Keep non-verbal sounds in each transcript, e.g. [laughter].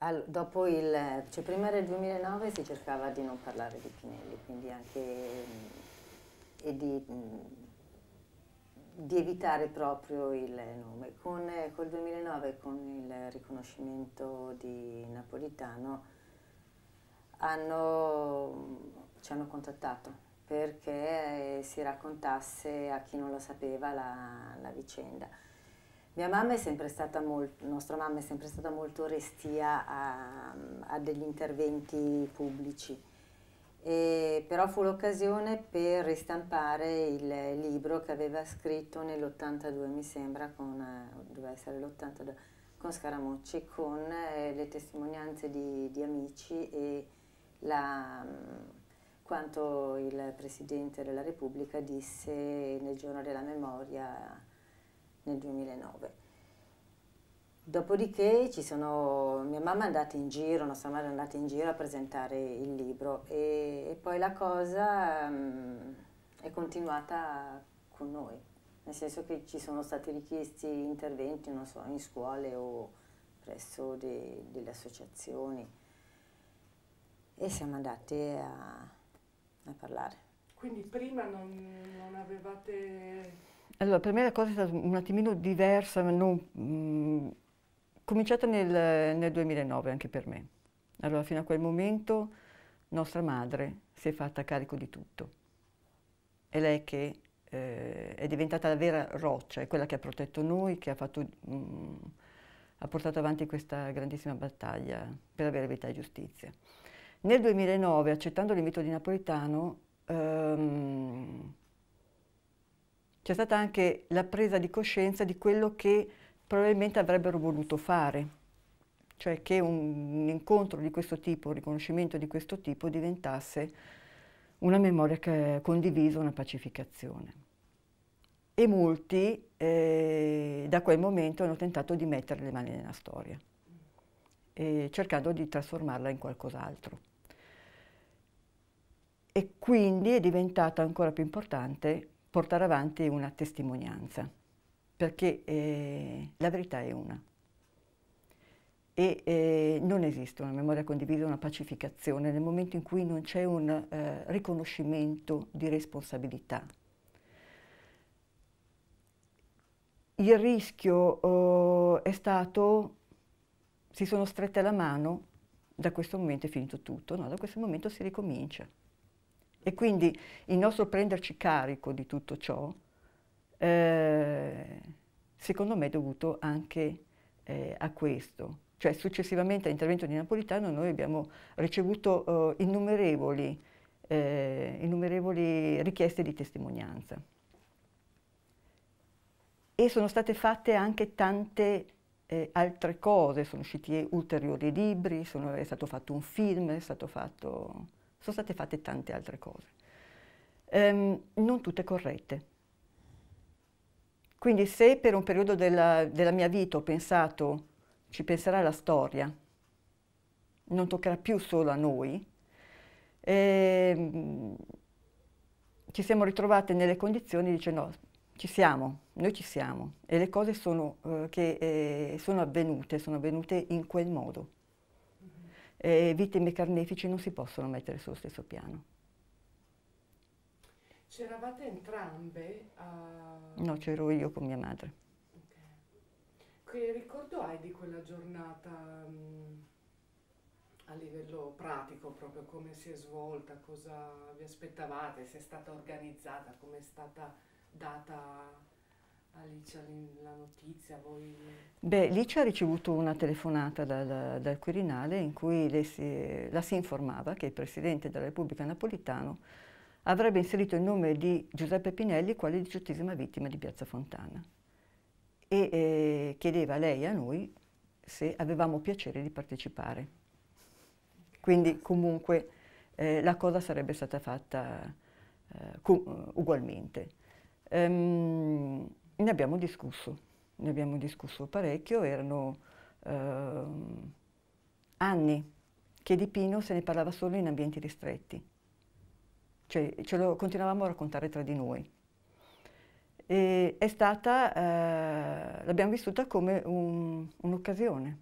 Allora, il, cioè prima del 2009 si cercava di non parlare di Pinelli, quindi anche e di, di evitare proprio il nome. Con, il 2009, con il riconoscimento di Napolitano, hanno, ci hanno contattato perché eh, si raccontasse a chi non lo sapeva la, la vicenda mia mamma è sempre stata molto, nostra mamma è sempre stata molto restia a, a degli interventi pubblici, e, però fu l'occasione per ristampare il libro che aveva scritto nell'82, mi sembra, con, doveva essere l'82, con Scaramucci, con eh, le testimonianze di, di amici e la, quanto il Presidente della Repubblica disse nel giorno della memoria nel 2009. Dopodiché sono, mia mamma è andata in giro, nostra madre è andata in giro a presentare il libro e, e poi la cosa um, è continuata con noi, nel senso che ci sono stati richiesti interventi, non so, in scuole o presso de, delle associazioni e siamo andate a, a parlare. Quindi prima non, non avevate allora, per me la cosa è stata un attimino diversa, non, mh, mm, cominciata nel, nel 2009 anche per me. Allora, fino a quel momento nostra madre si è fatta carico di tutto. È lei che eh, è diventata la vera roccia, è quella che ha protetto noi, che ha, fatto, mh, mm, ha portato avanti questa grandissima battaglia per avere verità e giustizia. Nel 2009, accettando l'invito di Napolitano, ehm, c'è stata anche la presa di coscienza di quello che probabilmente avrebbero voluto fare, cioè che un incontro di questo tipo, un riconoscimento di questo tipo diventasse una memoria condivisa, una pacificazione. E molti eh, da quel momento hanno tentato di mettere le mani nella storia, eh, cercando di trasformarla in qualcos'altro. E quindi è diventata ancora più importante portare avanti una testimonianza, perché eh, la verità è una. E eh, non esiste una memoria condivisa, una pacificazione nel momento in cui non c'è un eh, riconoscimento di responsabilità. Il rischio oh, è stato, si sono strette la mano, da questo momento è finito tutto, no? da questo momento si ricomincia. E quindi il nostro prenderci carico di tutto ciò, eh, secondo me è dovuto anche eh, a questo. Cioè successivamente all'intervento di Napolitano noi abbiamo ricevuto eh, innumerevoli, eh, innumerevoli richieste di testimonianza. E sono state fatte anche tante eh, altre cose, sono usciti ulteriori libri, sono, è stato fatto un film, è stato fatto sono state fatte tante altre cose, ehm, non tutte corrette. Quindi se per un periodo della, della mia vita ho pensato ci penserà la storia, non toccherà più solo a noi, ehm, ci siamo ritrovate nelle condizioni di dire no, ci siamo, noi ci siamo e le cose sono, eh, che eh, sono avvenute, sono avvenute in quel modo eh, vittime carnefici non si possono mettere sullo stesso piano. C'eravate entrambe? A... No, c'ero io con mia madre. Okay. Che ricordo hai di quella giornata mh, mm, a livello pratico, proprio come si è svolta, cosa vi aspettavate, se è stata organizzata, come è stata data Alice, la notizia, voi... Beh, Licia ha ricevuto una telefonata dal, dal Quirinale in cui si, la si informava che il Presidente della Repubblica Napolitano avrebbe inserito il nome di Giuseppe Pinelli quale diciottesima vittima di Piazza Fontana e eh, chiedeva a lei e a noi se avevamo piacere di partecipare. Quindi comunque eh, la cosa sarebbe stata fatta eh, ugualmente. Um, ne abbiamo discusso, ne abbiamo discusso parecchio, erano eh, anni che di Pino se ne parlava solo in ambienti ristretti, cioè ce lo continuavamo a raccontare tra di noi. E è stata, eh, l'abbiamo vissuta come un'occasione,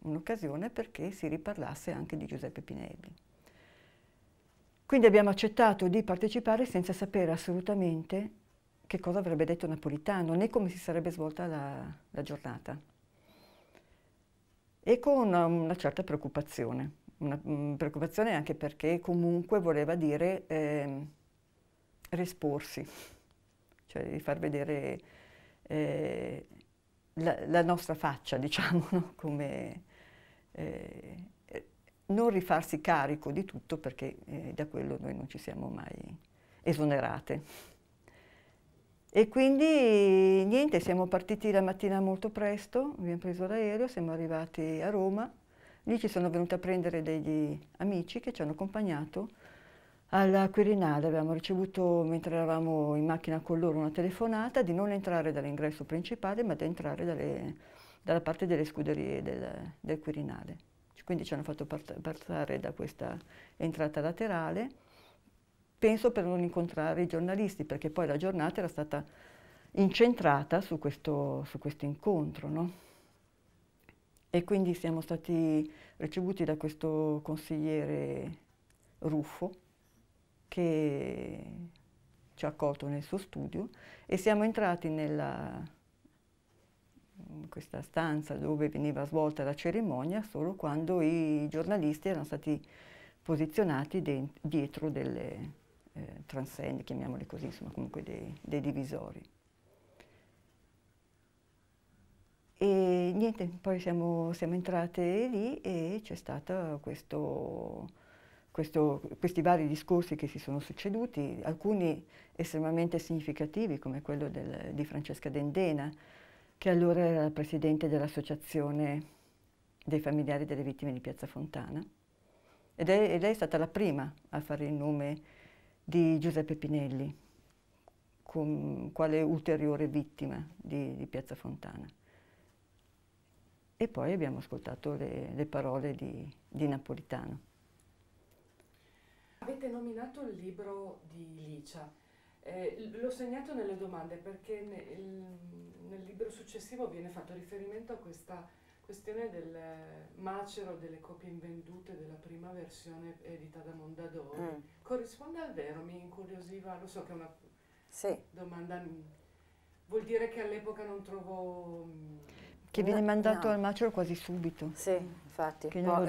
un'occasione perché si riparlasse anche di Giuseppe Pinelli. Quindi abbiamo accettato di partecipare senza sapere assolutamente che cosa avrebbe detto Napolitano, né come si sarebbe svolta la, la giornata. E con una certa preoccupazione, una mh, mm, preoccupazione anche perché comunque voleva dire eh, resporsi, cioè di far vedere eh, la, la, nostra faccia, [laughs] diciamo, no? come eh, non rifarsi carico di tutto perché eh, da quello noi non ci siamo mai esonerate. E quindi niente, siamo partiti la mattina molto presto, abbiamo preso l'aereo, siamo arrivati a Roma, lì ci sono venuti a prendere degli amici che ci hanno accompagnato alla Quirinale, abbiamo ricevuto mentre eravamo in macchina con loro una telefonata di non entrare dall'ingresso principale ma di entrare dalle, dalla parte delle scuderie del, del Quirinale. Quindi ci hanno fatto passare da questa entrata laterale penso per non incontrare i giornalisti, perché poi la giornata era stata incentrata su questo, su questo incontro. No? E quindi siamo stati ricevuti da questo consigliere Ruffo che ci ha accolto nel suo studio e siamo entrati nella, in questa stanza dove veniva svolta la cerimonia solo quando i giornalisti erano stati posizionati dietro delle, eh, transenne, chiamiamoli così, insomma comunque dei, dei divisori. E niente, poi siamo, siamo entrate lì e c'è stato questo, questo, questi vari discorsi che si sono succeduti, alcuni estremamente significativi come quello del, di Francesca Dendena, che allora era presidente dell'Associazione dei familiari delle vittime di Piazza Fontana. Ed è, ed è stata la prima a fare il nome di Giuseppe Pinelli, con, quale ulteriore vittima di, di, Piazza Fontana. E poi abbiamo ascoltato le, le parole di, di Napolitano. Avete nominato il libro di Licia. Eh, l'ho segnato nelle domande perché nel, nel libro successivo viene fatto riferimento a questa questione del macero delle copie invendute della prima versione edita da Mondadori mm. corrisponde al vero? Mi incuriosiva, lo so che è una sì. domanda, mm, vuol dire che all'epoca non trovo. Mm, che viene mandato no. al macero quasi subito. Sì, infatti. Po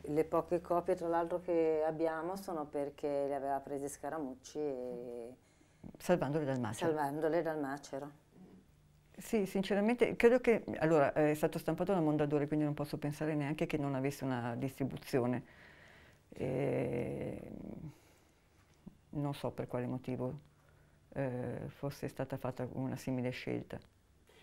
le poche copie tra l'altro che abbiamo sono perché le aveva prese Scaramucci e... Salvandole dal macero. Salvandole dal macero. Sì, sinceramente credo che, allora è stato stampato da Mondadori, quindi non posso pensare neanche che non avesse una distribuzione. E ehm, non so per quale motivo eh, fosse stata fatta una simile scelta.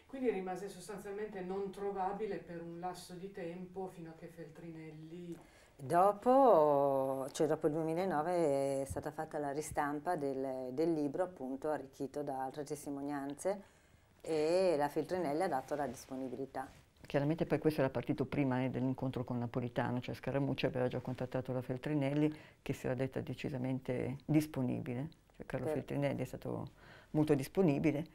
Quindi rimase sostanzialmente non trovabile per un lasso di tempo fino a che Feltrinelli... Dopo, cioè dopo il 2009 è stata fatta la ristampa del, del libro appunto arricchito da altre testimonianze e la Feltrinelli ha dato la disponibilità. Chiaramente poi questo era partito prima eh, dell'incontro con Napolitano, cioè Scaramucci aveva già contattato la Feltrinelli che si era detta decisamente disponibile, cioè Carlo per... Certo. Feltrinelli è stato molto disponibile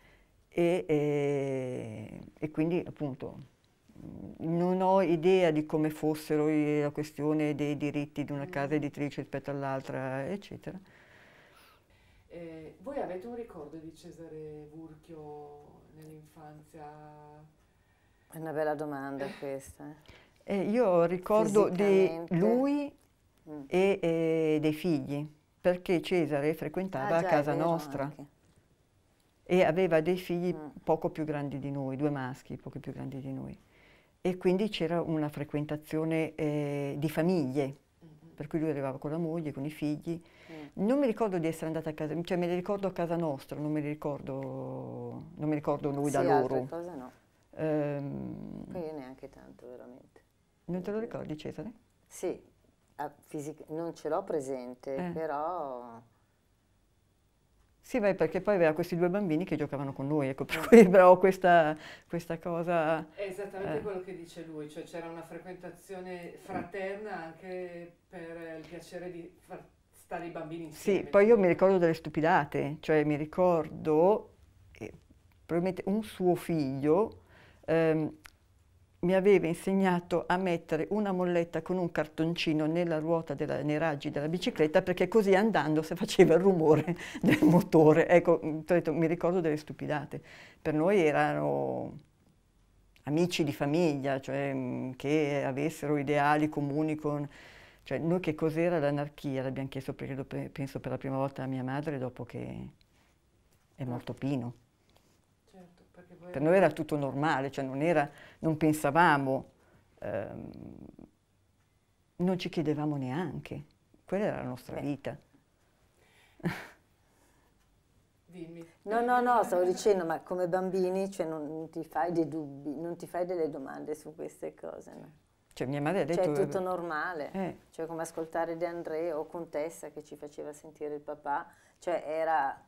e, e, e quindi appunto mm, non ho idea di come fossero la questione dei diritti di una mm. casa editrice rispetto all'altra, eccetera. Eh, voi avete un ricordo di Cesare Burchio nell'infanzia? È una bella domanda eh. questa. Eh. eh, io ricordo di lui mm. e, e dei figli, perché Cesare frequentava ah, già, casa nostra. Anche e aveva dei figli mm. poco più grandi di noi, due maschi poco più grandi di noi. E quindi c'era una frequentazione eh, di famiglie per cui lui arrivava con la moglie, con i figli. Mm. Non mi ricordo di essere andata a casa, cioè me li ricordo a casa nostra, non mi ricordo, non mi ricordo lui sì, da loro. Altre cose no. Ehm, Quindi neanche tanto veramente. Non te lo ricordi Cesare? Sì, non ce l'ho presente, eh. però sì, beh, perché poi aveva questi due bambini che giocavano con noi, ecco, per [laughs] cui però questa, questa cosa... È esattamente eh. quello che dice lui, cioè c'era una frequentazione fraterna anche per il piacere di far stare i bambini insieme. Sì, poi io mi ricordo delle stupidate, cioè mi ricordo, eh, probabilmente un suo figlio... Ehm, mi aveva insegnato a mettere una molletta con un cartoncino nella ruota della, nei raggi della bicicletta perché così andando si faceva il rumore [laughs] del motore. Ecco, mm, mi ricordo delle stupidate. Per noi erano amici di famiglia, cioè mm, che avessero ideali comuni con... Cioè, noi che cos'era l'anarchia? L'abbiamo chiesto, credo, penso, per la prima volta a mia madre dopo che è morto Pino per noi era tutto normale, cioè non, era, non pensavamo, ehm, non ci chiedevamo neanche, quella era la nostra vita. Dimmi. No, no, no, stavo dicendo, ma come bambini cioè, non ti fai dei dubbi, non ti fai delle domande su queste cose. No? Cioè mia madre ha detto... Cioè è tutto normale, eh. cioè come ascoltare De André o Contessa che ci faceva sentire il papà, cioè era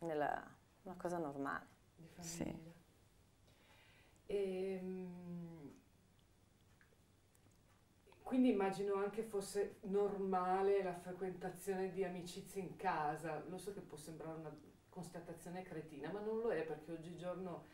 nella, una cosa normale di famiglia. Sì. Ehm, e, quindi immagino anche fosse normale la frequentazione di amicizie in casa. Lo so che può sembrare una constatazione cretina, ma non lo è perché oggigiorno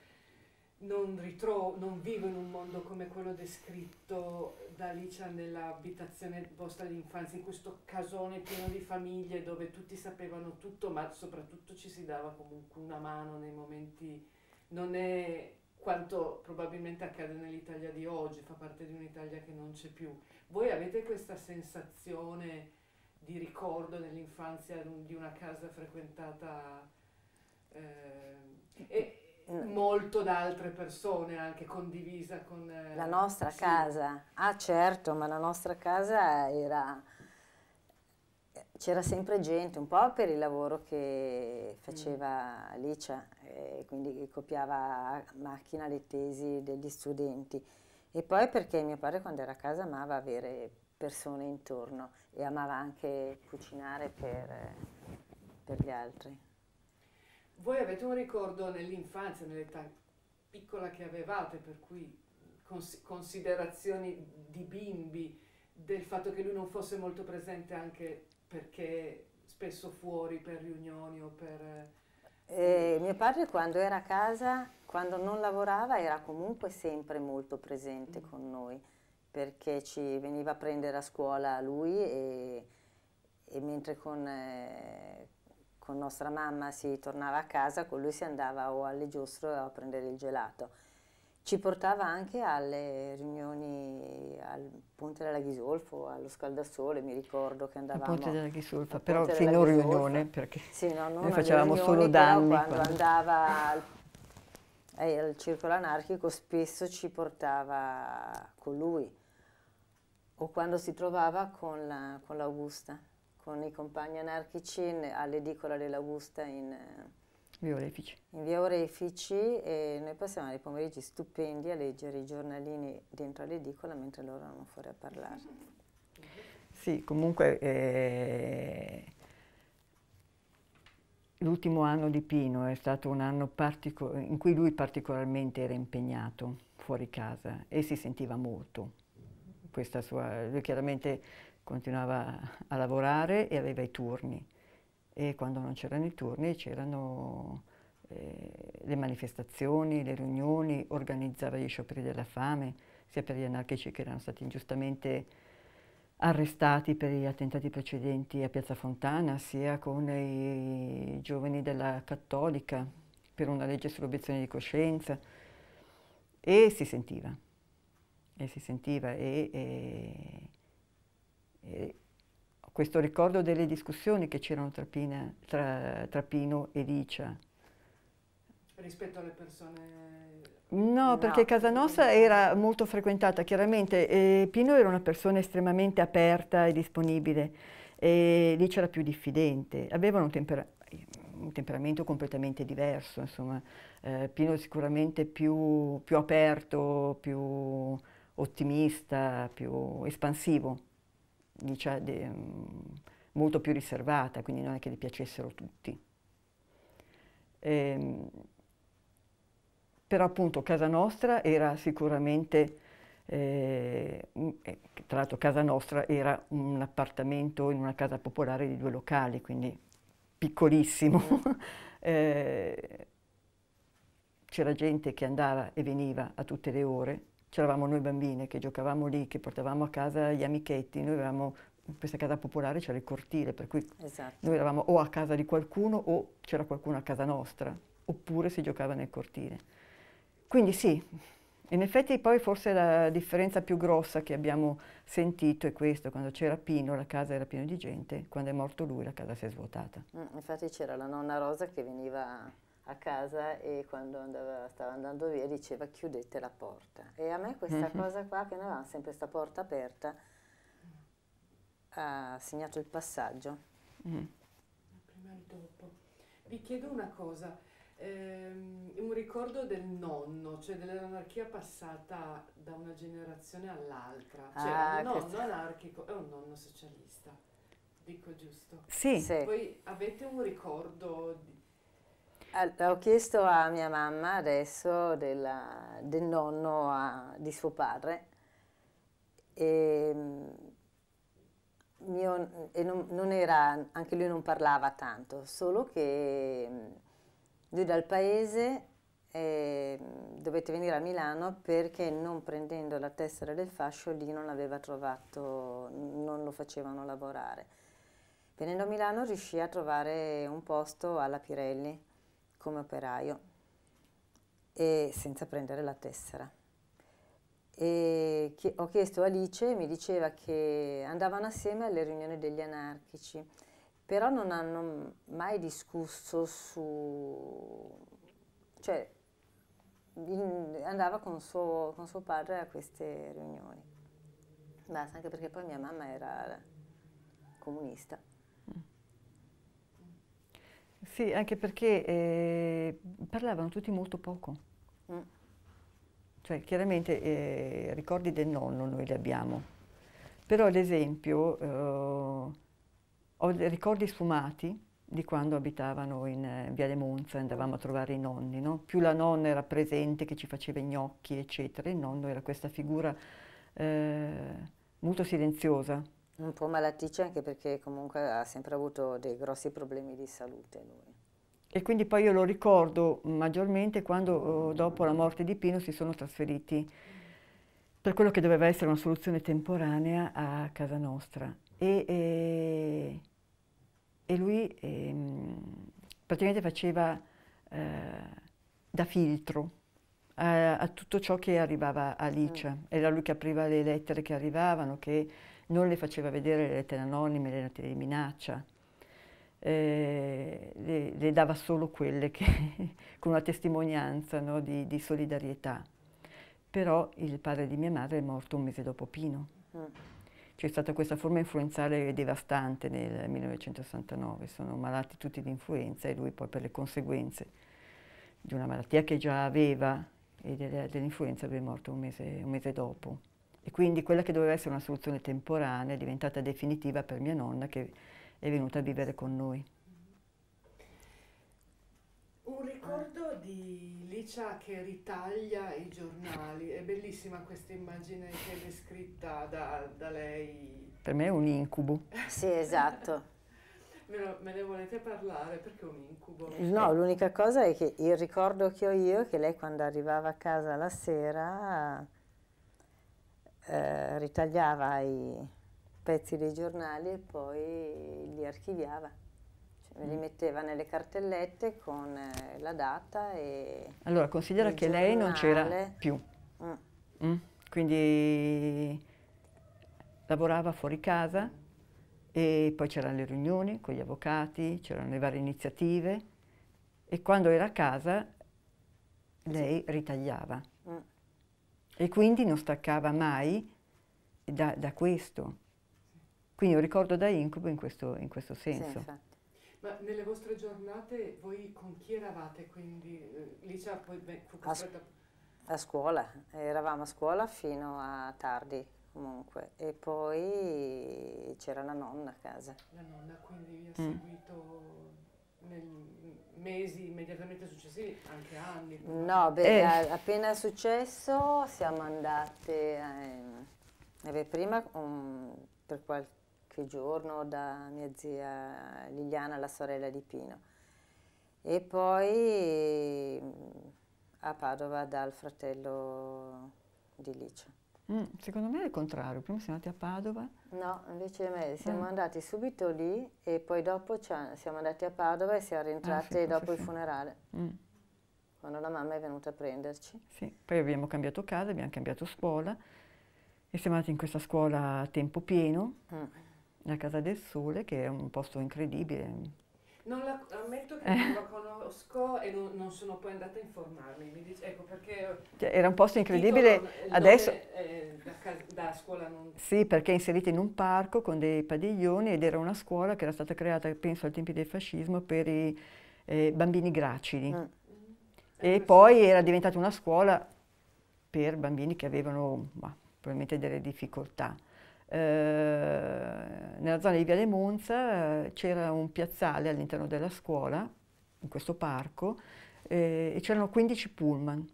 non, ritrovo, non vivo in un mondo come quello descritto da Alicia nell'abitazione vostra d'infanzia, in questo casone pieno di famiglie dove tutti sapevano tutto, ma soprattutto ci si dava comunque una mano nei momenti... Non è quanto probabilmente accade nell'Italia di oggi, fa parte di un'Italia che non c'è più. Voi avete questa sensazione di ricordo nell'infanzia di una casa frequentata? Eh, e, Mm. molto da altre persone, anche condivisa con... Eh, la nostra sì. casa, ah certo, ma la nostra casa era... C'era sempre gente, un po' per il lavoro che mm. faceva Alicia, cioè, eh, quindi copiava a macchina le tesi degli studenti, e poi perché mio padre quando era a casa amava avere persone intorno e amava anche cucinare per, eh, per gli altri. Voi avete un ricordo nell'infanzia, nell'età piccola che avevate, per cui considerazioni di bimbi, del fatto che lui non fosse molto presente anche perché spesso fuori per riunioni o per... Eh, mio padre quando era a casa, quando non lavorava, era comunque sempre molto presente mm. con noi, perché ci veniva a prendere a scuola lui e, e mentre con, eh, con nostra mamma si tornava a casa, con lui si andava o alle giostre o a prendere il gelato. Ci portava anche alle riunioni al Ponte della Ghisolfo, allo Scaldasole, mi ricordo che andavamo... Al Ponte della Ghisolfa, però sì, non riunione, perché sì, no, noi facevamo solo danni. Quando, quando andava al eh, al circolo anarchico spesso ci portava con lui o quando si trovava con l'Augusta con i compagni anarchici all'edicola dell'Augusta eh, in, via Orefici. in via Orefici e noi passavamo dei pomeriggi stupendi a leggere i giornalini dentro all'edicola mentre loro erano fuori a parlare. Sì, comunque eh, l'ultimo anno di Pino è stato un anno in cui lui particolarmente era impegnato fuori casa e si sentiva molto. questa Sua, lui chiaramente continuava a lavorare e aveva i turni e quando non c'erano i turni c'erano eh, le manifestazioni, le riunioni, organizzava gli scioperi della fame, sia per gli anarchici che erano stati ingiustamente arrestati per gli attentati precedenti a Piazza Fontana, sia con i giovani della Cattolica per una legge sull'obiezione di coscienza e si sentiva, e si sentiva e, e e ho questo ricordo delle discussioni che c'erano tra, Pina, tra, tra Pino e Licia. Rispetto alle persone... No, no. perché casa nostra era molto frequentata, chiaramente. Eh, Pino era una persona estremamente aperta e disponibile. E lì c'era più diffidente, avevano un, tempera un, temperamento completamente diverso, insomma, eh, Pino sicuramente più, più aperto, più ottimista, più espansivo diciamo, de, mm, molto più riservata, quindi non è che le piacessero tutti. E, ehm, però appunto Casa Nostra era sicuramente, eh, eh, tra l'altro Casa Nostra era un appartamento in una casa popolare di due locali, quindi piccolissimo. Mm. [laughs] eh, c'era gente che andava e veniva a tutte le ore, c'eravamo noi bambine che giocavamo lì, che portavamo a casa gli amichetti, noi avevamo in questa casa popolare c'era il cortile, per cui esatto. noi eravamo o a casa di qualcuno o c'era qualcuno a casa nostra, oppure si giocava nel cortile. Quindi sì, in effetti poi forse la differenza più grossa che abbiamo sentito è questa, quando c'era Pino la casa era piena di gente, quando è morto lui la casa si è svuotata. Mm, infatti c'era la nonna Rosa che veniva a casa e quando andava, stava andando via diceva chiudete la porta. E a me questa mm-hmm. cosa qua, che noi avevamo sempre questa porta aperta, ha segnato il passaggio. Mm. Prima e dopo. Vi chiedo una cosa, ehm, un ricordo del nonno, cioè dell'anarchia passata da una generazione all'altra. Cioè ah, un nonno che... anarchico e un nonno socialista, dico giusto? Sì. sì. Poi avete un ricordo allora, ho chiesto a mia mamma adesso della, del nonno a, di suo padre e, ehm, mio, e non, non era, anche lui non parlava tanto, solo che ehm, lui dal paese eh, dovette venire a Milano perché non prendendo la tessera del fascio lì non aveva trovato, non lo facevano lavorare. Venendo a Milano riuscì a trovare un posto alla Pirelli come operaio e senza prendere la tessera. E ho chiesto a Alice, mi diceva che andavano assieme alle riunioni degli anarchici, però non hanno mai discusso su... cioè in, andava con suo, con suo padre a queste riunioni. Basta, anche perché poi mia mamma era comunista. Sì, anche perché eh, parlavano tutti molto poco. Mm. Cioè, chiaramente eh, ricordi del nonno noi li abbiamo, però ad esempio eh, ho ricordi sfumati di quando abitavano in, in eh, Viale Monza, andavamo a trovare i nonni, no? Più la nonna era presente che ci faceva i gnocchi, eccetera, il nonno era questa figura eh, molto silenziosa, un po' malaticcio anche perché comunque ha sempre avuto dei grossi problemi di salute lui. E quindi poi io lo ricordo maggiormente quando oh, dopo la morte di Pino si sono trasferiti per quello che doveva essere una soluzione temporanea a casa nostra. E, e, e lui e, ehm, praticamente faceva eh, da filtro a, a, tutto ciò che arrivava a Licia. Mm. Era lui che apriva le lettere che arrivavano, che non le faceva vedere le lettere anonime, le lettere di minaccia, eh, le, le, dava solo quelle che, [laughs] con una testimonianza no, di, di, solidarietà. Però il padre di mia madre è morto un mese dopo Pino. Mm. C'è stata questa forma influenzale devastante nel 1969, sono malati tutti di influenza e lui poi per le conseguenze di una malattia che già aveva e dell'influenza è morto un mese, un mese dopo. E quindi quella che doveva essere una soluzione temporanea è diventata definitiva per mia nonna che è venuta a vivere con noi. Un ricordo di Licia che ritaglia i giornali, è bellissima questa immagine che è descritta da, da lei. Per me è un incubo. sì, esatto. [laughs] Me, lo, me, ne volete parlare perché è un incubo? No, l'unica cosa è che il ricordo che ho io è che lei quando arrivava a casa la sera eh, ritagliava i pezzi dei giornali e poi li archiviava. Cioè, Li mm. metteva nelle cartellette con eh, la data e. Allora, considera che giornale. lei non c'era più. Mm. Mm. Quindi lavorava fuori casa e poi c'erano le riunioni con gli avvocati, c'erano le varie iniziative e quando era a casa lei ritagliava e quindi non staccava mai da, da questo. Quindi un ricordo da incubo in questo, in questo senso. Sì, ma nelle vostre giornate voi con chi eravate? Quindi eh, Licia poi beh, fu costretta... A, a scuola, eravamo a scuola fino a tardi comunque e poi c'era la nonna a casa. La nonna quindi vi ha mm. seguito nei mesi immediatamente successivi, anche anni. No, beh, eh. appena successo siamo andate eh, prima um, per qualche giorno da mia zia Liliana, la sorella di Pino, e poi mm, a Padova dal fratello di Licia. Mm, secondo me è il contrario, prima siamo andati a Padova. No, invece me, siamo mm. andati subito lì e poi dopo siamo andati a Padova e siamo rientrate ah, sì, dopo il funerale. Mm. Quando la mamma è venuta a prenderci. Sì, poi abbiamo cambiato casa, abbiamo cambiato scuola e siamo andati in questa scuola a tempo pieno, mm. la Casa del Sole, che è un posto incredibile, non la, ammetto che eh. non la conosco e non, non, sono poi andata a informarmi. Dice, ecco cioè, era un posto incredibile. Eh, Adesso. eh, da, da, scuola non. Sì, perché è inserita in un parco con dei padiglioni ed era una scuola che era stata creata, penso, ai tempi del fascismo per i eh, bambini gracili. Mm. Eh, e eh, poi era diventata una scuola per bambini che avevano bah, probabilmente delle difficoltà. Eh, nella zona di Viale Monza eh, c'era un piazzale all'interno della scuola, in questo parco, eh, e c'erano 15 pullman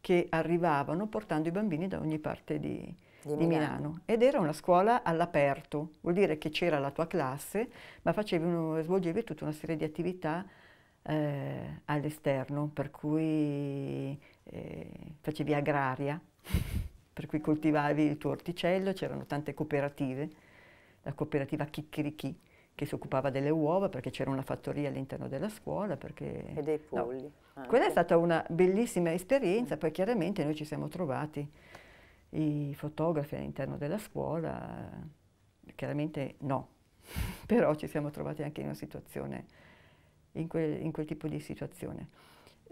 che arrivavano portando i bambini da ogni parte di, di, Milano. di Milano. Ed era una scuola all'aperto, vuol dire che c'era la tua classe, ma uno, svolgevi tutta una serie di attività eh, all'esterno, per cui eh, facevi agraria. [laughs] per cui coltivavi il tuo orticello, c'erano tante cooperative, la cooperativa Chicchirichi che si occupava delle uova perché c'era una fattoria all'interno della scuola. Perché, e dei polli. No. Quella è stata una bellissima esperienza, mm. poi chiaramente noi ci siamo trovati i fotografi all'interno della scuola, chiaramente no, [laughs] però ci siamo trovati anche in, in, quel, in quel tipo di situazione.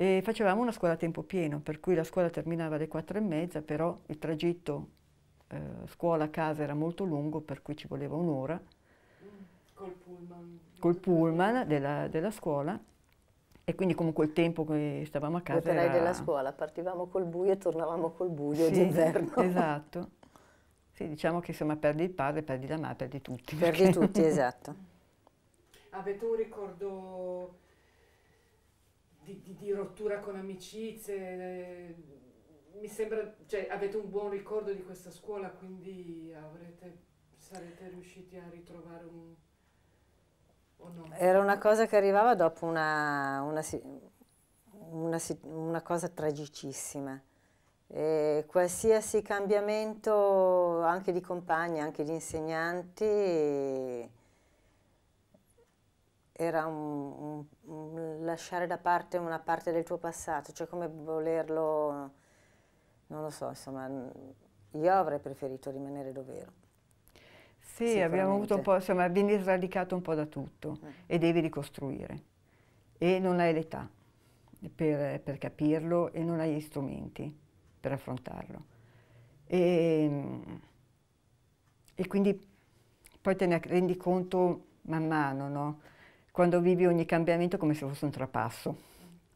E facevamo una scuola a tempo pieno, per cui la scuola terminava alle quattro e mezza, però il tragitto eh, scuola-casa era molto lungo, per cui ci voleva un'ora. Col pullman? Col pullman della, della scuola. E quindi comunque il tempo che stavamo a casa L'operai era... della scuola, partivamo col buio e tornavamo col buio sì, d'inverno. [laughs] esatto. Sì, diciamo che insomma perdi il padre, perdi la madre, perdi tutti. Perdi [laughs] tutti, esatto. Avete un ricordo di, di, di rottura con amicizie. Eh, mi sembra, cioè, avete un buon ricordo di questa scuola, quindi avrete, sarete riusciti a ritrovare un... No? Era una cosa che arrivava dopo una, una, una, una cosa tragicissima. E qualsiasi cambiamento anche di compagni, anche di insegnanti, era un, un, un lasciare da parte una parte del tuo passato, cioè come volerlo, non lo so, insomma, io avrei preferito rimanere dov'ero. Sì, abbiamo avuto un po', insomma, vieni sradicato un po' da tutto eh. e devi ricostruire. E non hai l'età per, per, capirlo e non hai gli strumenti per affrontarlo. E, ehm, e quindi poi te ne rendi conto man mano, no? quando vivi ogni cambiamento come se fosse un trapasso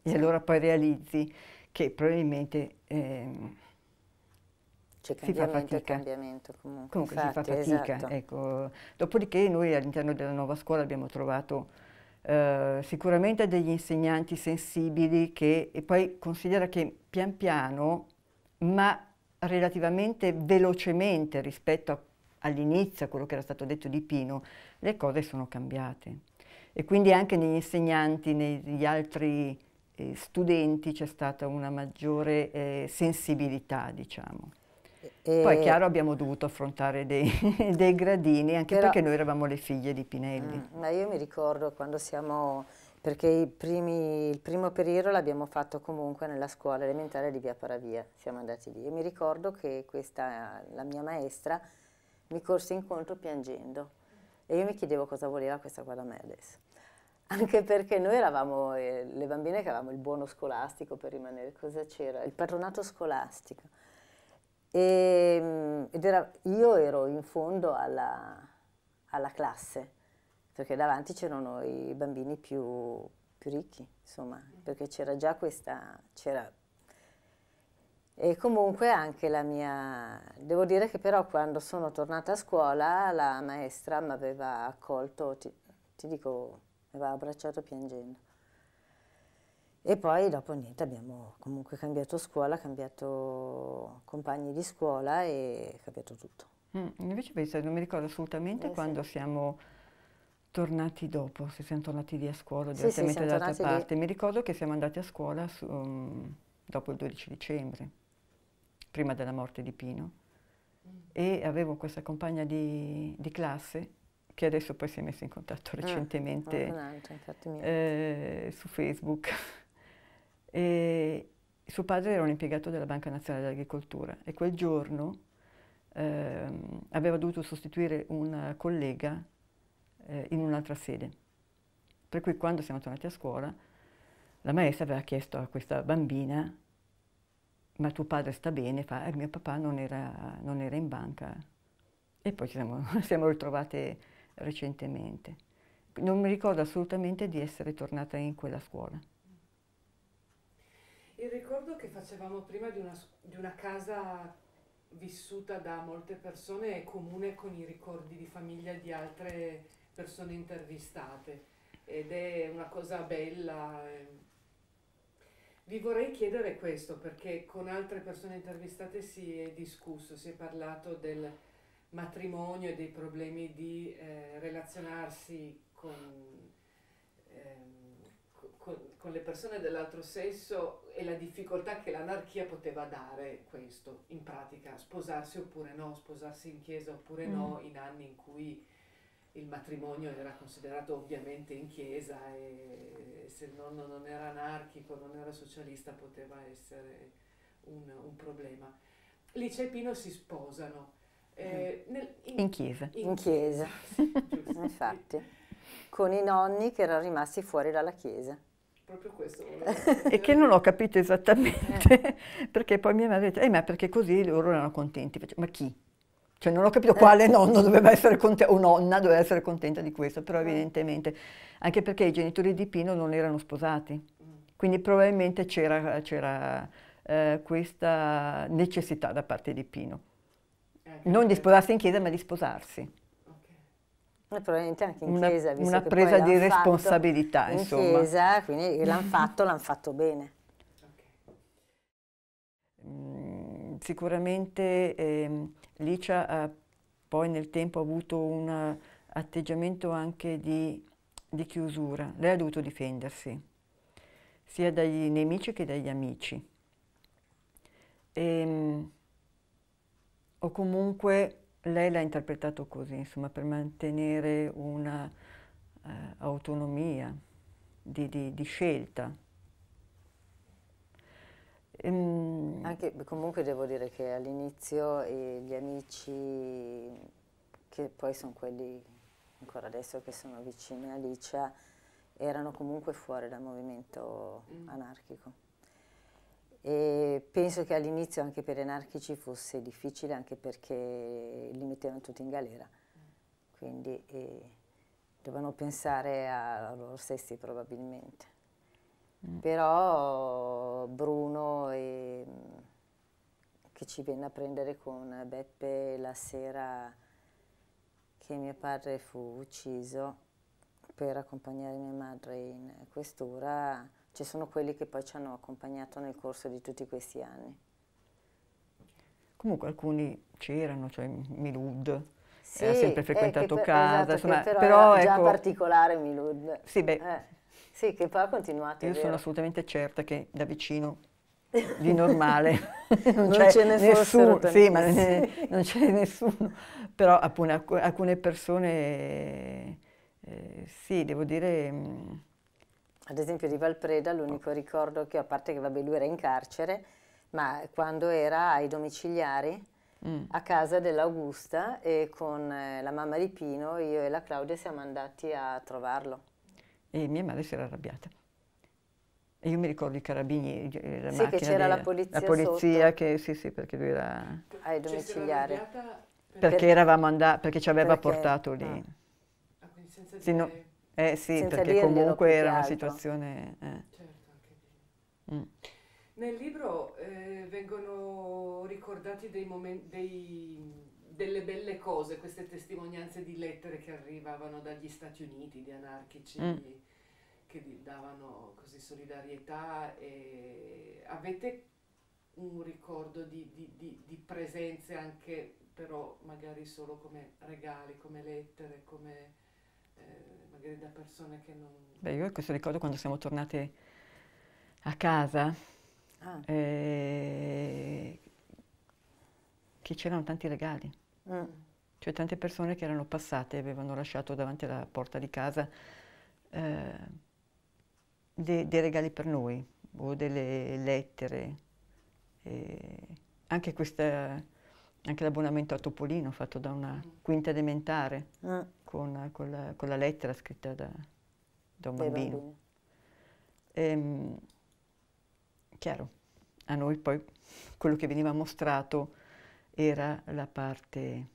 e allora poi realizzi che probabilmente ehm, cioè, si fa fatica. Comunque, comunque Infatti, si fa fatica. Esatto. Ecco. Dopodiché noi all'interno della nuova scuola abbiamo trovato eh, sicuramente degli insegnanti sensibili che e poi considera che pian piano, ma relativamente velocemente rispetto all'inizio, a quello che era stato detto di Pino, le cose sono cambiate e quindi anche negli insegnanti, negli altri eh, studenti c'è stata una maggiore eh, sensibilità, diciamo. E Poi è chiaro abbiamo dovuto affrontare dei, [laughs] dei gradini, anche però, perché noi eravamo le figlie di Pinelli. Mm, ma io mi ricordo quando siamo, perché primi, il primo periodo l'abbiamo fatto comunque nella scuola elementare di Via Paravia, siamo andati lì e mi ricordo che questa, la mia maestra mi corse incontro piangendo e io mi chiedevo cosa voleva questa qua da me adesso. Anche perché noi eravamo eh, le bambine che avevamo il buono scolastico per rimanere, cosa c'era? Il patronato scolastico. E, ehm, ed era, io ero in fondo alla, alla classe, perché davanti c'erano i bambini più, più ricchi, insomma, perché c'era già questa, c'era e comunque anche la mia... Devo dire che però quando sono tornata a scuola la maestra mi aveva accolto, ti, ti dico, mi aveva abbracciato piangendo. E poi dopo niente abbiamo comunque cambiato scuola, cambiato compagni di scuola e cambiato tutto. Mm, invece pensa, non mi ricordo assolutamente eh, quando sì. siamo tornati dopo, se siamo tornati lì a scuola, sì, direttamente sì, dall'altra parte. Lì. Mi ricordo che siamo andati a scuola su, um, dopo il 12 dicembre prima della morte di Pino, e avevo questa compagna di, di classe che adesso poi si è messa in contatto ah, recentemente ah, eh, su Facebook. e suo padre era un impiegato della Banca Nazionale dell'Agricoltura e quel giorno eh, aveva dovuto sostituire una collega eh, in un'altra sede. Per cui quando siamo tornati a scuola la maestra aveva chiesto a questa bambina ma tuo padre sta bene, fa, eh, mio papà non era, non era, in banca. E poi ci siamo, [laughs] siamo ritrovate recentemente. Non mi ricordo assolutamente di essere tornata in quella scuola. Il ricordo che facevamo prima di una, di una casa vissuta da molte persone è comune con i ricordi di famiglia di altre persone intervistate ed è una cosa bella. Eh vi vorrei chiedere questo perché con altre persone intervistate si è discusso, si è parlato del matrimonio e dei problemi di eh, relazionarsi con, ehm, con, con, le persone dell'altro sesso e la difficoltà che l'anarchia poteva dare questo, in pratica, sposarsi oppure no, sposarsi in chiesa oppure no, mm. in anni in cui il matrimonio era considerato ovviamente in chiesa e se il nonno non era anarchico, non era socialista, poteva essere un, un problema. Lice e Pino si sposano. Eh, mm. nel, in, in, chiesa. In, in chiesa, chiesa. infatti, con i nonni che erano rimasti fuori dalla chiesa. Proprio questo. [laughs] e che non ho capito esattamente, eh. [laughs] perché poi mia madre ha detto, eh, ma perché così loro erano contenti. ma chi? Cioè non ho capito quale eh. nonno doveva essere contento, o nonna doveva essere contenta di questo, però eh. evidentemente, anche perché i genitori di Pino non erano sposati, mm. quindi probabilmente c'era, eh, questa necessità da parte di Pino. Eh, non di sposarsi in chiesa, ma di sposarsi. probabilmente anche in una, chiesa, visto una presa di responsabilità, in insomma. In chiesa, quindi l'hanno fatto, l'hanno fatto bene. Okay. Mm sicuramente eh, Licia ha poi nel tempo avuto un eh, atteggiamento anche di, di chiusura. Lei ha dovuto difendersi, sia dagli nemici che dagli amici. E, ehm, o comunque lei l'ha interpretato così, insomma, per mantenere un'autonomia eh, uh, di, di, di scelta. Ehm, anche, comunque devo dire che all'inizio eh, gli amici, che poi sono quelli ancora adesso che sono vicini a Alicia, erano comunque fuori dal movimento mm. anarchico. E penso che all'inizio anche per gli anarchici fosse difficile, anche perché li mettevano tutti in galera. Mm. Quindi eh, dovevano pensare a loro stessi probabilmente. Mm. Però Bruno e, mm, che ci venne a prendere con Beppe la sera che mio padre fu ucciso per accompagnare mia madre in questura, ci sono quelli che poi ci hanno accompagnato nel corso di tutti questi anni. Comunque alcuni c'erano, cioè Milud, sì, ha sempre eh, frequentato per, casa, esatto, insomma, però, però era ecco, già particolare Milud. Sì, beh, eh. Sì, che poi ha continuato. Io sono assolutamente certa che da vicino [laughs] di normale non, non ce ne nessuno, sì, ma ne, non c'è nessuno, però appunto, alcune persone, eh, sì, devo dire... Mh. Mm, Ad esempio di Valpreda l'unico ricordo che ho, a parte che vabbè lui era in carcere, ma quando era ai domiciliari, Mm. a casa dell'Augusta e con eh, la mamma di Pino, io e la Claudia siamo andati a trovarlo e mia madre si era arrabbiata. E io mi ricordo i carabinieri, la sì, che c'era la polizia La polizia sotto. che, sì, sì, perché lui era... Ai domiciliari. Perché, perché eravamo andati, perché ci aveva perché, portato lì. Ah, ah quindi senza sì, no, eh sì, perché comunque era una situazione... Eh. Certo, anche mm. Nel libro eh, vengono ricordati dei momenti, dei delle belle cose, queste testimonianze di lettere che arrivavano dagli Stati Uniti, di anarchici mm. che davano così solidarietà. avete un ricordo di, di, di, di, presenze anche però magari solo come regali, come lettere, come eh, magari da persone che non... Beh, io questo ricordo quando siamo tornate a casa, ah. eh, che c'erano tanti regali. Mm. Cioè tante persone che erano passate e avevano lasciato davanti alla porta di casa eh, dei, dei regali per noi o boh, delle lettere. E anche, questa, anche l'abbonamento a Topolino fatto da una quinta elementare mm. con, con, la, con, la, lettera scritta da, da un bambino. Ehm, chiaro, a noi poi quello che veniva mostrato era la parte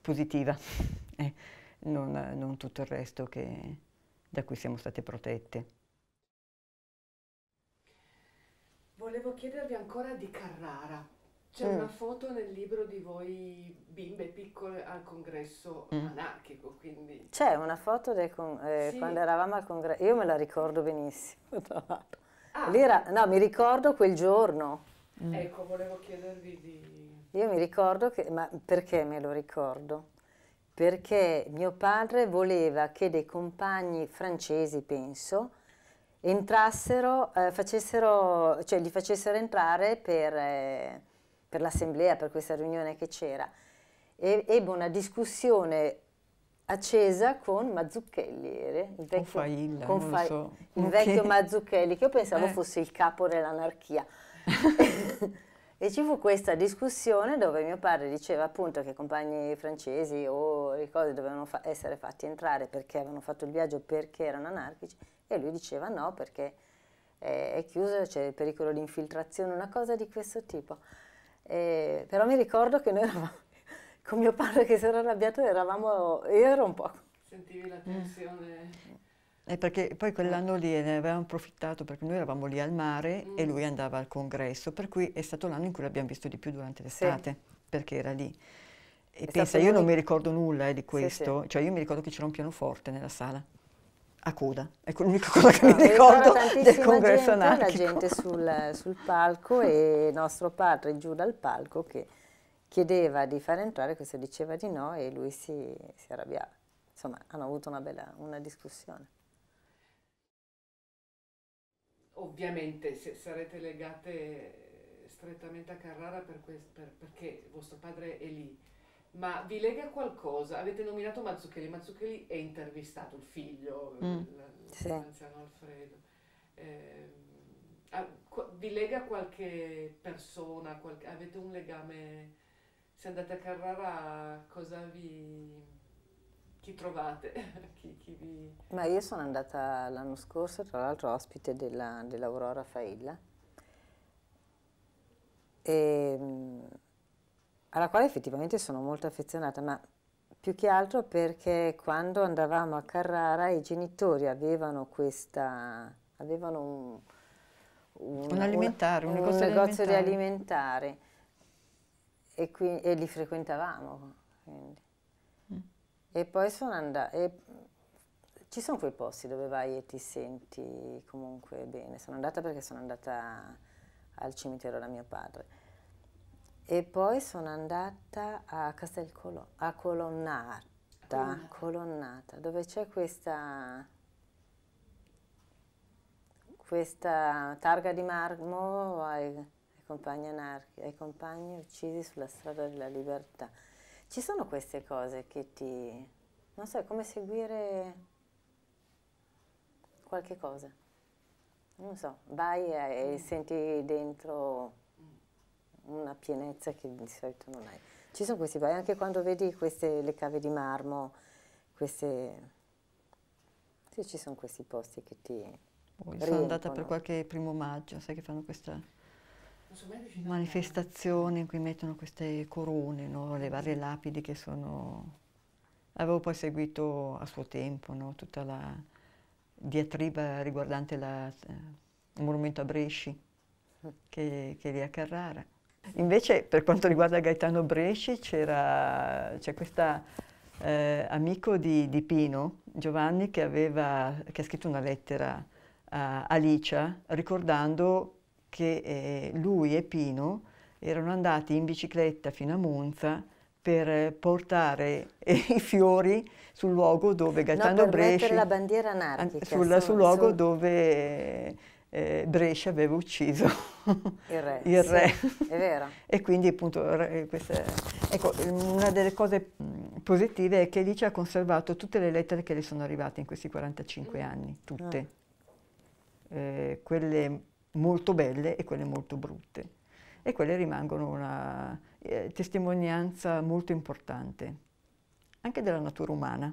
positiva, [laughs] eh, non, non tutto il resto che, da cui siamo state protette. Volevo chiedervi ancora di Carrara. C'è mm. una foto nel libro di voi bimbe piccole al congresso mm. anarchico, quindi... C'è una foto con, eh, sì. quando eravamo al congresso, io me la ricordo benissimo. Ah. Era, no, mi ricordo quel giorno, Mm. Ecco, volevo chiedervi di... Io mi ricordo, che, ma perché me lo ricordo? Perché mio padre voleva che dei compagni francesi, penso, entrassero, eh, facessero, cioè li facessero entrare per, eh, per l'assemblea, per questa riunione che c'era. E, ebbe una discussione accesa con Mazzucchelli, eh, il vecchio, Failla, con Fa, so. il vecchio Mazzucchelli, che io pensavo eh. fosse il capo dell'anarchia e ci fu questa discussione dove mio padre diceva appunto che i compagni francesi o le cose dovevano fa essere fatti entrare perché avevano fatto il viaggio perché erano anarchici e lui diceva no perché eh, è chiuso, c'è il pericolo di infiltrazione, una cosa di questo tipo. Eh, però mi ricordo che noi eravamo, con mio padre che si era arrabbiato, eravamo, io ero un po'... Sentivi la tensione? Mm. Eh, perché poi eh. quell'anno lì ne avevamo approfittato perché noi eravamo lì al mare mm. e lui andava al congresso, per cui è stato l'anno in cui l'abbiamo visto di più durante l'estate, sì. perché era lì. E è pensa, io lui... non mi ricordo nulla eh, di questo, sì, sì. cioè io mi ricordo che c'era un pianoforte nella sala, a coda, è ecco, l'unica cosa che no, mi ricordo del congresso gente, anarchico. gente sul, sul palco e nostro padre giù dal palco che chiedeva di far entrare, questo diceva di no e lui si, si arrabbiava. Insomma, hanno avuto una bella una discussione ovviamente se sarete legate eh, strettamente a Carrara per per, perché vostro padre è lì, ma vi lega qualcosa? Avete nominato Mazzucchelli, Mazzucchelli è intervistato, il figlio, mm, l'anziano sì. Alfredo. Eh, vi lega qualche persona? Qualche, avete un legame? Se andate a Carrara cosa vi chi trovate? [laughs] chi, chi vi... Ma io sono andata l'anno scorso, tra l'altro ospite della, dell'Aurora Failla, e, ehm, alla quale effettivamente sono molto affezionata, ma più che altro perché quando andavamo a Carrara i genitori avevano questa... avevano un... un, un alimentare, un, un negozio, negozio alimentare. di alimentare e, qui, e li frequentavamo. Quindi. E poi sono andata... Ci sono quei posti dove vai e ti senti comunque bene. Sono andata perché sono andata al cimitero da mio padre. E poi sono andata a Castelcolò, a Colonnata, Colonna. Colonnata, dove c'è questa, questa targa di marmo ai, ai, compagni anarchi, ai compagni uccisi sulla strada della libertà. Ci sono queste cose che ti... non so, è come seguire qualche cosa. Non so, vai e, e mm. senti dentro una pienezza che di solito non hai. Ci sono questi vai, anche quando vedi queste, le cave di marmo, queste... Sì, ci sono questi posti che ti... Poi sono andata per qualche primo maggio, sai che fanno questa manifestazione in cui mettono queste corone, no? le varie mm. lapidi che sono... Avevo poi seguito a suo tempo no? tutta la diatriba riguardante la, eh, il monumento a Bresci, mm. che, che è lì a Carrara. Ecco. Invece per quanto riguarda Gaetano Bresci c'era, c'è questo eh, amico di, di, Pino, Giovanni, che, aveva, che ha scritto una lettera a Alicia ricordando che eh, lui e Pino erano andati in bicicletta fino a Monza per portare [laughs] i fiori sul luogo dove Gaetano no, Bresci... la bandiera anarchica. Sulla, sul luogo sul... dove eh, eh, Brescia aveva ucciso il re. [laughs] il re. Sì, è vero. e quindi appunto eh, questa, ecco, una delle cose mm, positive è che lì ci ha conservato tutte le lettere che le sono arrivate in questi 45 mm. anni, tutte. Ah. Eh, quelle molto belle e quelle molto brutte. E quelle rimangono una eh, testimonianza molto importante, anche della natura umana,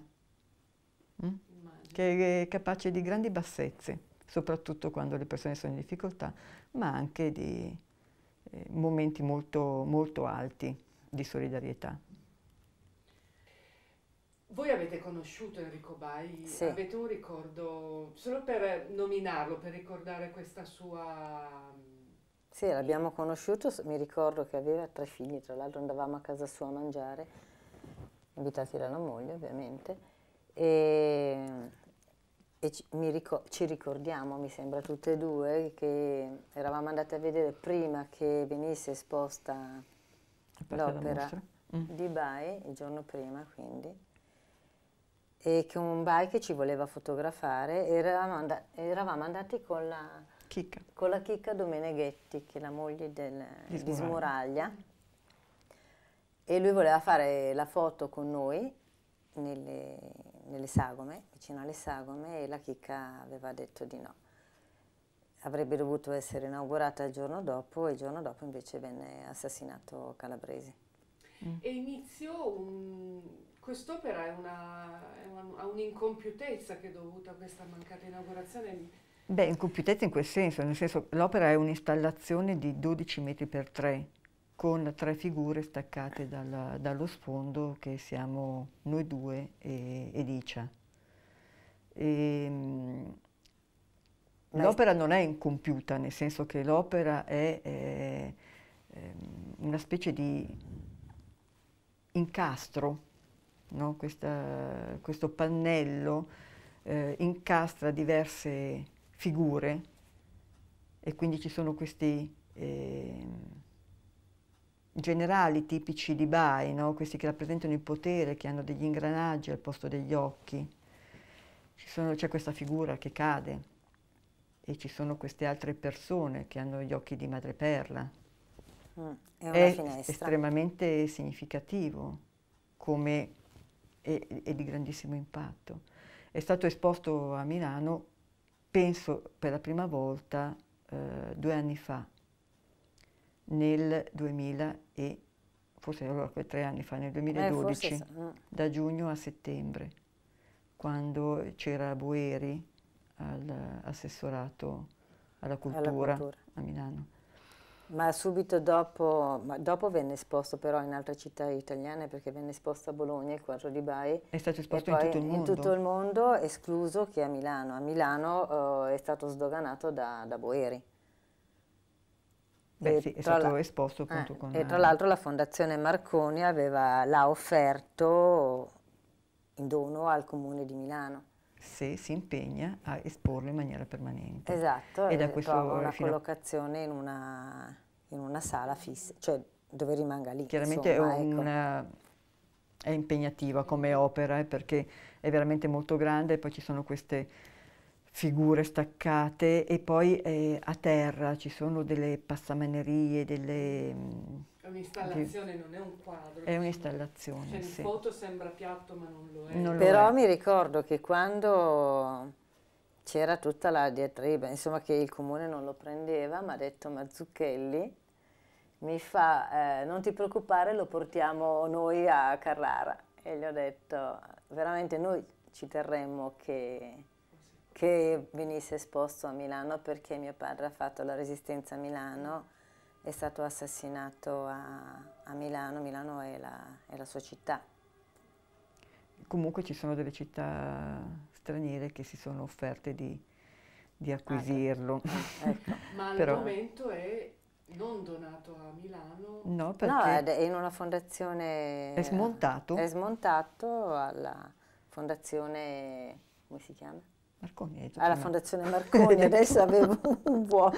mm? che è capace di grandi bassezze, soprattutto quando le persone sono in difficoltà, ma anche di eh, momenti molto, molto alti di solidarietà. Voi avete conosciuto Enrico Bai, sì. avete un ricordo, solo per nominarlo, per ricordare questa sua... Mm, sì, l'abbiamo conosciuto, mi ricordo che aveva tre figli, tra l'altro andavamo a casa sua a mangiare, invitati dalla moglie ovviamente, e, e ci, ricor ci ricordiamo, mi sembra, tutte e due, che eravamo andate a vedere prima che venisse esposta l'opera mm. di Bai, il giorno prima quindi, e che un bike ci voleva fotografare e eravamo, andati con la chicca, con la chicca Domeneghetti, che è la moglie del, di, di Smuraglia. E lui voleva fare la foto con noi nelle, nelle sagome, vicino alle sagome, e la chicca aveva detto di no avrebbe dovuto essere inaugurata il giorno dopo e il giorno dopo invece venne assassinato Calabresi. Mm. E iniziò un, Quest'opera è una, è una, ha un'incompiutezza che è dovuta a questa mancata inaugurazione. Beh, incompiutezza in quel senso, nel senso l'opera è un'installazione di 12 metri per 3, con tre figure staccate dalla, dallo sfondo che siamo noi due e, e Licia. Ehm, l'opera non è incompiuta, nel senso che l'opera è, è, è ehm, una specie di incastro no? Questa, questo pannello eh, incastra diverse figure e quindi ci sono questi eh, generali tipici di Bai, no? questi che rappresentano il potere, che hanno degli ingranaggi al posto degli occhi. c'è questa figura che cade e ci sono queste altre persone che hanno gli occhi di madreperla. Mm, è, è estremamente significativo come e, e di grandissimo impatto. È stato esposto a Milano, penso per la prima volta, eh, due anni fa, nel 2000 e forse allora tre anni fa, nel 2012, eh, eh, da giugno a settembre, quando c'era Boeri all'assessorato alla alla cultura. a Milano. Ma subito dopo, ma dopo, venne esposto però in altre città italiane perché venne esposto a Bologna il quadro di Bai. È stato esposto in tutto il mondo? In tutto il mondo, escluso che a Milano. A Milano eh, è stato sdoganato da, da Boeri. Beh, sì, è stato la, esposto appunto eh, con... E tra l'altro la Fondazione Marconi l'ha offerto in dono al Comune di Milano se si impegna a esporlo in maniera permanente. Esatto, e da questo, una collocazione a... in, una, in una, sala fissa, cioè dove rimanga lì. Chiaramente insomma, ecco. è, una, ecco. è, impegnativa come opera eh, perché è veramente molto grande e poi ci sono queste figure staccate e poi eh, a terra ci sono delle passamanerie, delle... Mh, mm, un'installazione, non è un quadro. È un'installazione. Cioè, in sì. foto sembra piatto, ma non lo è. Non lo Però è. mi ricordo che quando c'era tutta la diatriba, insomma, che il comune non lo prendeva, mi ha detto Mazzucchelli. Mi fa, eh, non ti preoccupare, lo portiamo noi a Carrara. E gli ho detto, veramente noi ci terremmo che, che venisse esposto a Milano perché mio padre ha fatto la resistenza a Milano è stato assassinato a, a Milano, Milano è la, è la sua città. Comunque ci sono delle città straniere che si sono offerte di, di acquisirlo. Ah, certo. [laughs] ah ecco. Ma Però... al momento è non donato a Milano? No, perché... No, è in una fondazione... È smontato? È smontato alla fondazione... come si chiama? Marconi, detto, alla Fondazione [laughs] Marconi, ecco. adesso avevo un vuoto.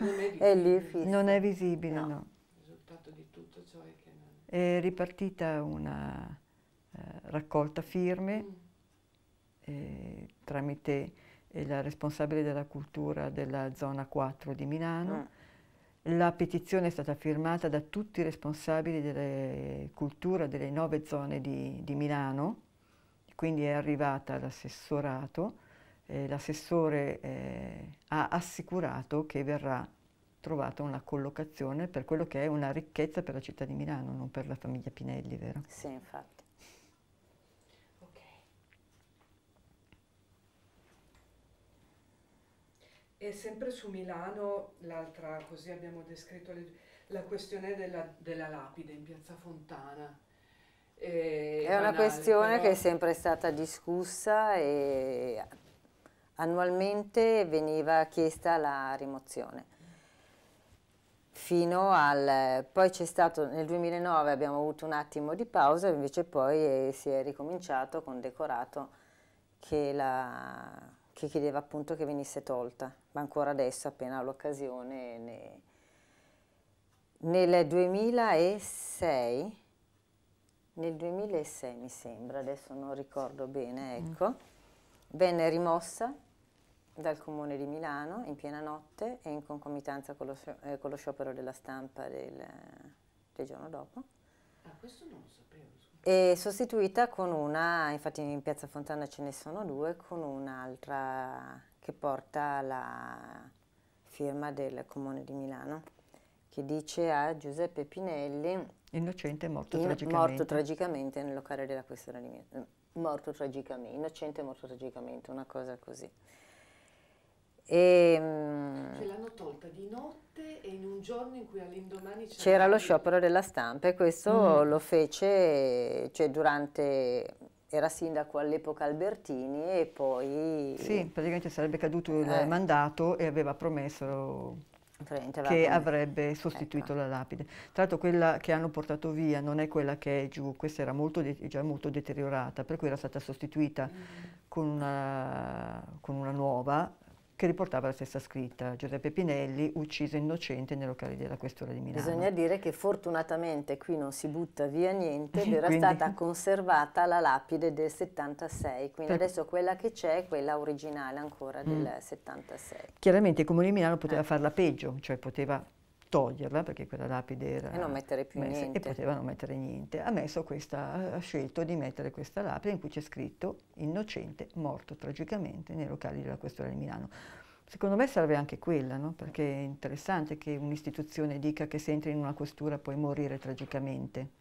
Non è, lì, non è visibile, no. no. Il risultato di tutto ciò è che... Non... È ripartita una eh, raccolta firme mm. eh, tramite eh, la responsabile della cultura della zona 4 di Milano. Mm. La petizione è stata firmata da tutti i responsabili della cultura delle nove zone di, di Milano, quindi è arrivata all'assessorato eh, l'assessore eh, ha assicurato che verrà trovata una collocazione per quello che è una ricchezza per la città di Milano, non per la famiglia Pinelli, vero? Sì, infatti. E sempre su Milano, l'altra, così abbiamo descritto le, la questione della, della, lapide in piazza Fontana. È, è banale, una questione però... che è sempre stata discussa e annualmente veniva chiesta la rimozione. Al, poi c'è stato, nel 2009 abbiamo avuto un attimo di pausa, invece poi eh, si è ricominciato con Decorato che, la, che, chiedeva appunto che venisse tolta, ma ancora adesso appena l'occasione. Ne, nel 2006, nel 2006 mi sembra, adesso non ricordo bene, mm. ecco, mm. venne rimossa dal Comune di Milano in piena notte e in concomitanza con lo, eh, con lo sciopero della stampa del, del giorno dopo. Ah, questo non lo sapevo. E sostituita con una, infatti in piazza Fontana ce ne sono due, con un'altra che porta la firma del Comune di Milano, che dice a Giuseppe Pinelli... Innocente morto in, tragicamente. Morto tragicamente nel locale della questione di Milano. Morto tragicamente, innocente morto tragicamente, una cosa così. E, ehm, Ce l'hanno tolta di notte e in un giorno in cui all'indomani c'era, lo sciopero della stampa e questo mm. lo fece cioè, durante era sindaco all'epoca Albertini e poi... Sì, praticamente sarebbe caduto il eh. mandato e aveva promesso che avrebbe sostituito ecco. la lapide. Tra l'altro quella che hanno portato via non è quella che è giù, questa era molto già molto deteriorata, per cui era stata sostituita mm. con, una, con, una, nuova che riportava la stessa scritta, Giuseppe Pinelli ucciso innocente nel locale della questura di Milano. Bisogna dire che fortunatamente qui non si butta via niente, [laughs] era quindi... stata conservata la lapide del 76, quindi per... adesso quella che c'è è quella originale ancora mm. del 76. Chiaramente il Comune di Milano poteva eh. farla peggio, cioè poteva toglierla perché quella lapide era... E non mettere più messa, niente. E potevano mettere niente. Ha, questa, ha scelto di mettere questa lapide in cui c'è scritto innocente, morto tragicamente nei locali della questura di Milano. Secondo me serve anche quella, no? perché è interessante che un'istituzione dica che se entri in una questura puoi morire tragicamente.